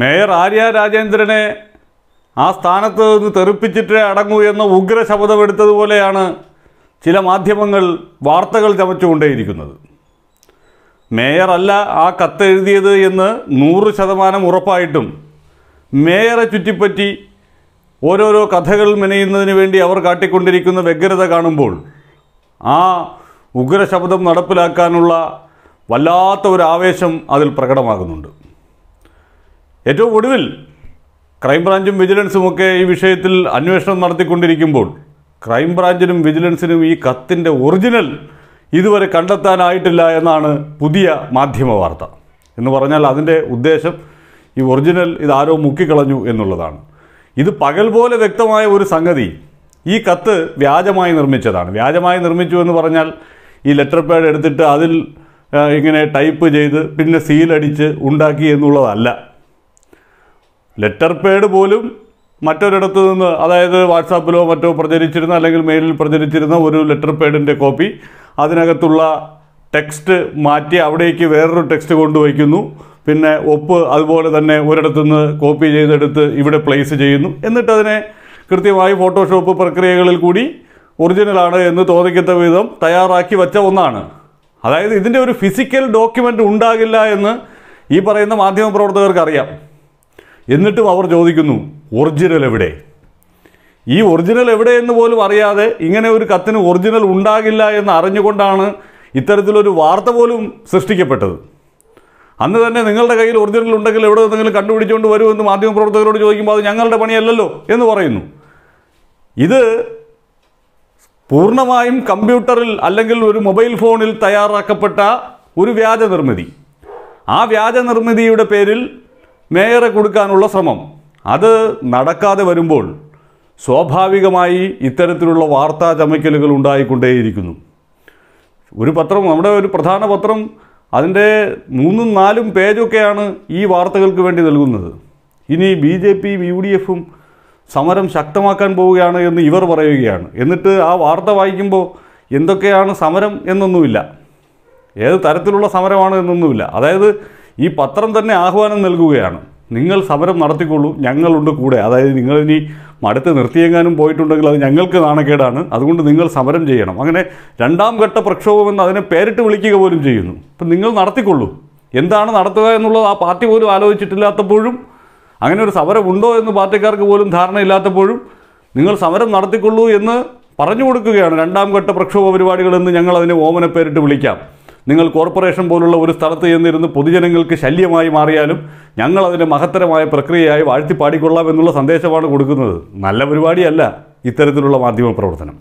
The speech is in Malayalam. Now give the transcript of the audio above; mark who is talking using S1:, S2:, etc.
S1: മേയർ ആര്യ രാജേന്ദ്രനെ ആ സ്ഥാനത്ത് നിന്ന് തെറിപ്പിച്ചിട്ടേ അടങ്ങൂ എന്ന ഉഗ്ര ശബ്ദമെടുത്തതുപോലെയാണ് ചില മാധ്യമങ്ങൾ വാർത്തകൾ ചമച്ചുകൊണ്ടേയിരിക്കുന്നത് മേയറല്ല ആ കത്തെഴുതിയത് എന്ന് നൂറ് ശതമാനം ഉറപ്പായിട്ടും മേയറെ ചുറ്റിപ്പറ്റി ഓരോരോ കഥകൾ മെനയുന്നതിന് വേണ്ടി അവർ കാട്ടിക്കൊണ്ടിരിക്കുന്ന വ്യഗ്രത കാണുമ്പോൾ ആ ഉഗ്രശബ്ദം നടപ്പിലാക്കാനുള്ള വല്ലാത്ത ഒരു ആവേശം അതിൽ പ്രകടമാകുന്നുണ്ട് ഏറ്റവും ഒടുവിൽ ക്രൈംബ്രാഞ്ചും വിജിലൻസും ഒക്കെ ഈ വിഷയത്തിൽ അന്വേഷണം നടത്തിക്കൊണ്ടിരിക്കുമ്പോൾ ക്രൈംബ്രാഞ്ചിനും വിജിലൻസിനും ഈ കത്തിൻ്റെ ഒറിജിനൽ ഇതുവരെ കണ്ടെത്താനായിട്ടില്ല എന്നാണ് പുതിയ മാധ്യമ വാർത്ത എന്ന് പറഞ്ഞാൽ അതിൻ്റെ ഉദ്ദേശം ഈ ഒറിജിനൽ ഇതാരോ മുക്കിക്കളഞ്ഞു എന്നുള്ളതാണ് ഇത് പകൽ പോലെ വ്യക്തമായ ഒരു സംഗതി ഈ കത്ത് വ്യാജമായി നിർമ്മിച്ചതാണ് വ്യാജമായി നിർമ്മിച്ചു എന്ന് പറഞ്ഞാൽ ഈ ലെറ്റർ പാഡ് എടുത്തിട്ട് അതിൽ ഇങ്ങനെ ടൈപ്പ് ചെയ്ത് പിന്നെ സീലടിച്ച് ഉണ്ടാക്കി എന്നുള്ളതല്ല ലെറ്റർ പേഡ് പോലും മറ്റൊരിടത്ത് നിന്ന് അതായത് വാട്സാപ്പിലോ മറ്റോ പ്രചരിച്ചിരുന്ന അല്ലെങ്കിൽ മെയിലിൽ പ്രചരിച്ചിരുന്ന ഒരു ലെറ്റർ പേഡിൻ്റെ കോപ്പി അതിനകത്തുള്ള ടെക്സ്റ്റ് മാറ്റി അവിടേക്ക് വേറൊരു ടെക്സ്റ്റ് കൊണ്ടുവയ്ക്കുന്നു പിന്നെ ഒപ്പ് അതുപോലെ തന്നെ ഒരിടത്തുനിന്ന് കോപ്പി ചെയ്തെടുത്ത് ഇവിടെ പ്ലേസ് ചെയ്യുന്നു എന്നിട്ട് അതിനെ കൃത്യമായി ഫോട്ടോഷോപ്പ് പ്രക്രിയകളിൽ കൂടി ഒറിജിനലാണ് എന്ന് തോന്നിക്കത്ത വിധം തയ്യാറാക്കി വച്ച ഒന്നാണ് അതായത് ഇതിൻ്റെ ഒരു ഫിസിക്കൽ ഡോക്യുമെൻ്റ് ഉണ്ടാകില്ല എന്ന് ഈ പറയുന്ന മാധ്യമപ്രവർത്തകർക്ക് അറിയാം എന്നിട്ടും അവർ ചോദിക്കുന്നു ഒറിജിനൽ എവിടെ ഈ ഒറിജിനൽ എവിടെയെന്ന് പോലും അറിയാതെ ഇങ്ങനെ ഒരു കത്തിന് ഒറിജിനൽ ഉണ്ടാകില്ല എന്ന് അറിഞ്ഞുകൊണ്ടാണ് ഇത്തരത്തിലൊരു വാർത്ത പോലും സൃഷ്ടിക്കപ്പെട്ടത് അന്ന് തന്നെ നിങ്ങളുടെ കയ്യിൽ ഒറിജിനൽ ഉണ്ടെങ്കിൽ എവിടെ നിന്നെങ്കിലും കണ്ടുപിടിച്ചുകൊണ്ട് വരുമെന്ന് മാധ്യമപ്രവർത്തകരോട് ചോദിക്കുമ്പോൾ അത് ഞങ്ങളുടെ പണിയല്ലല്ലോ എന്ന് പറയുന്നു ഇത് പൂർണ്ണമായും കമ്പ്യൂട്ടറിൽ അല്ലെങ്കിൽ ഒരു മൊബൈൽ ഫോണിൽ തയ്യാറാക്കപ്പെട്ട ഒരു വ്യാജ നിർമ്മിതി ആ വ്യാജ നിർമ്മിതിയുടെ പേരിൽ നേരെ കൊടുക്കാനുള്ള ശ്രമം അത് നടക്കാതെ വരുമ്പോൾ സ്വാഭാവികമായി ഇത്തരത്തിലുള്ള വാർത്താ ചമയ്ക്കലുകൾ ഉണ്ടായിക്കൊണ്ടേയിരിക്കുന്നു ഒരു പത്രം നമ്മുടെ ഒരു പ്രധാന പത്രം അതിൻ്റെ മൂന്നും നാലും പേജൊക്കെയാണ് ഈ വാർത്തകൾക്ക് വേണ്ടി നൽകുന്നത് ഇനി ബി ജെ പിയും യു ഡി എഫും സമരം ശക്തമാക്കാൻ പോവുകയാണ് എന്ന് ഇവർ പറയുകയാണ് എന്നിട്ട് ആ വാർത്ത വായിക്കുമ്പോൾ എന്തൊക്കെയാണ് സമരം എന്നൊന്നുമില്ല ഏത് തരത്തിലുള്ള സമരമാണ് എന്നൊന്നുമില്ല അതായത് ഈ പത്രം തന്നെ ആഹ്വാനം നൽകുകയാണ് നിങ്ങൾ സമരം നടത്തിക്കൊള്ളൂ ഞങ്ങളുണ്ട് കൂടെ അതായത് നിങ്ങളിനി മടുത്ത് നിർത്തിയെങ്ങാനും പോയിട്ടുണ്ടെങ്കിൽ അത് ഞങ്ങൾക്ക് നാണക്കേടാണ് അതുകൊണ്ട് നിങ്ങൾ സമരം ചെയ്യണം അങ്ങനെ രണ്ടാം ഘട്ട പ്രക്ഷോഭം എന്ന് അതിനെ പേരിട്ട് വിളിക്കുക പോലും ചെയ്യുന്നു അപ്പം നിങ്ങൾ നടത്തിക്കൊള്ളൂ എന്താണ് നടത്തുക എന്നുള്ളത് ആ പാർട്ടി പോലും ആലോചിച്ചിട്ടില്ലാത്തപ്പോഴും അങ്ങനെ ഒരു സമരം ഉണ്ടോ എന്ന് പാർട്ടിക്കാർക്ക് പോലും ധാരണയില്ലാത്തപ്പോഴും നിങ്ങൾ സമരം നടത്തിക്കൊള്ളൂ എന്ന് പറഞ്ഞു കൊടുക്കുകയാണ് രണ്ടാം ഘട്ട പ്രക്ഷോഭ പരിപാടികളെന്ന് ഞങ്ങൾ അതിനെ ഓമന പേരിട്ട് വിളിക്കാം നിങ്ങൾ കോർപ്പറേഷൻ പോലുള്ള ഒരു സ്ഥലത്ത് ചെന്നിരുന്ന് പൊതുജനങ്ങൾക്ക് ശല്യമായി മാറിയാലും ഞങ്ങൾ അതിൻ്റെ മഹത്തരമായ പ്രക്രിയയായി വാഴ്ത്തിപ്പാടിക്കൊള്ളാം എന്നുള്ള സന്ദേശമാണ് കൊടുക്കുന്നത് നല്ല പരിപാടിയല്ല ഇത്തരത്തിലുള്ള മാധ്യമ പ്രവർത്തനം